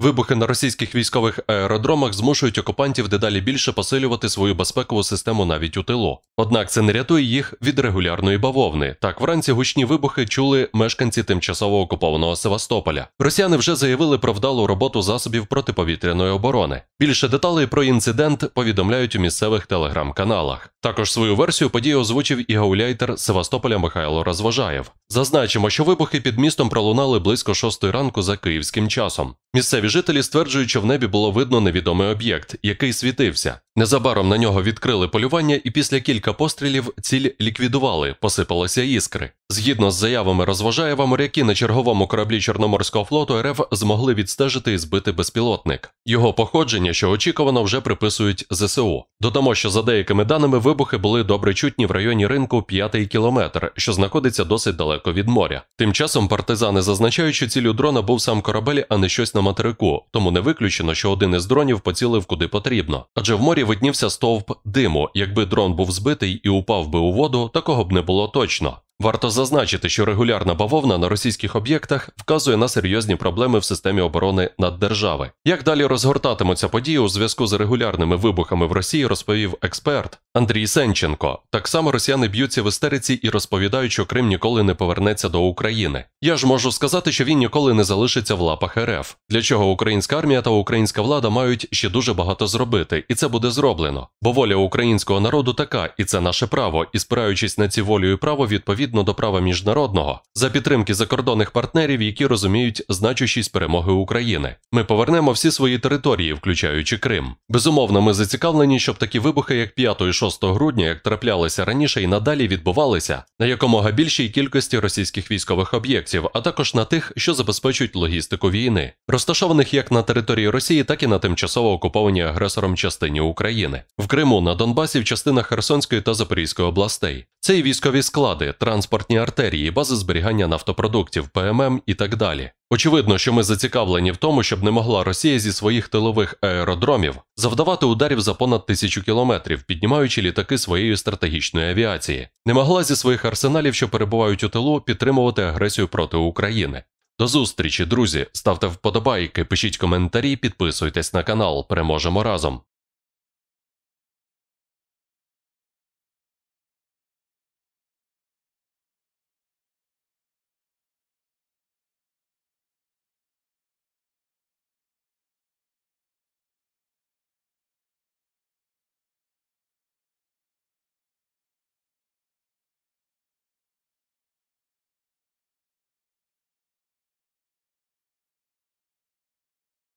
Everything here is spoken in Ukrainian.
Вибухи на російських військових аеродромах змушують окупантів дедалі більше посилювати свою безпекову систему навіть у тилу. Однак це не рятує їх від регулярної бавовни. Так, вранці гучні вибухи чули мешканці тимчасово окупованого Севастополя. Росіяни вже заявили про вдалу роботу засобів протиповітряної оборони. Більше деталей про інцидент повідомляють у місцевих телеграм-каналах. Також свою версію події озвучив і гауляйтер Севастополя Михайло Розважаєв. Зазначимо, що вибухи під містом пролунали близько шостої ранку за київським часом. Місцеві жителі стверджують, що в небі було видно невідомий об'єкт, який світився. Незабаром на нього відкрили полювання, і після кілька пострілів ціль ліквідували, посипалися іскри. Згідно з заявами Розважаєва, моряки на черговому кораблі Чорноморського флоту РФ змогли відстежити і збити безпілотник. Його походження, що очікувано, вже приписують ЗСУ. Додамо, що за деякими даними вибухи були добре чутні в районі ринку п'ятий кілометр, що знаходиться досить далеко від моря. Тим часом партизани зазначають, що цілю дрона був сам корабель, а не щось на материку, тому не виключено, що один із дронів поцілив куди потрібно, адже в морі виднівся стовп диму. Якби дрон був збитий і упав би у воду, такого б не було точно. Варто зазначити, що регулярна бавовна на російських об'єктах вказує на серйозні проблеми в системі оборони наддержави. Як далі розгортатимуться події у зв'язку з регулярними вибухами в Росії, розповів експерт. Андрій Сенченко так само росіяни б'ються в істериці і розповідають, що Крим ніколи не повернеться до України. Я ж можу сказати, що він ніколи не залишиться в лапах РФ, для чого українська армія та українська влада мають ще дуже багато зробити, і це буде зроблено. Бо воля українського народу така, і це наше право. І спираючись на ці волю і право відповідно до права міжнародного, за підтримки закордонних партнерів, які розуміють значущість перемоги України. Ми повернемо всі свої території, включаючи Крим. Безумовно, ми зацікавлені, щоб такі вибухи, як п'ятої. 26 грудня, як траплялися раніше і надалі відбувалися на якомога більшій кількості російських військових об'єктів, а також на тих, що забезпечують логістику війни, розташованих як на території Росії, так і на тимчасово окупованій агресором частині України, в Криму, на Донбасі, в частинах Херсонської та Запорізької областей. Це і військові склади, транспортні артерії, бази зберігання нафтопродуктів, ПММ і так далі. Очевидно, що ми зацікавлені в тому, щоб не могла Росія зі своїх тилових аеродромів завдавати ударів за понад тисячу кілометрів, піднімаючи літаки своєї стратегічної авіації, не могла зі своїх арсеналів, що перебувають у тилу, підтримувати агресію проти України. До зустрічі, друзі! Ставте вподобайки, пишіть коментарі, підписуйтесь на канал. Переможемо разом.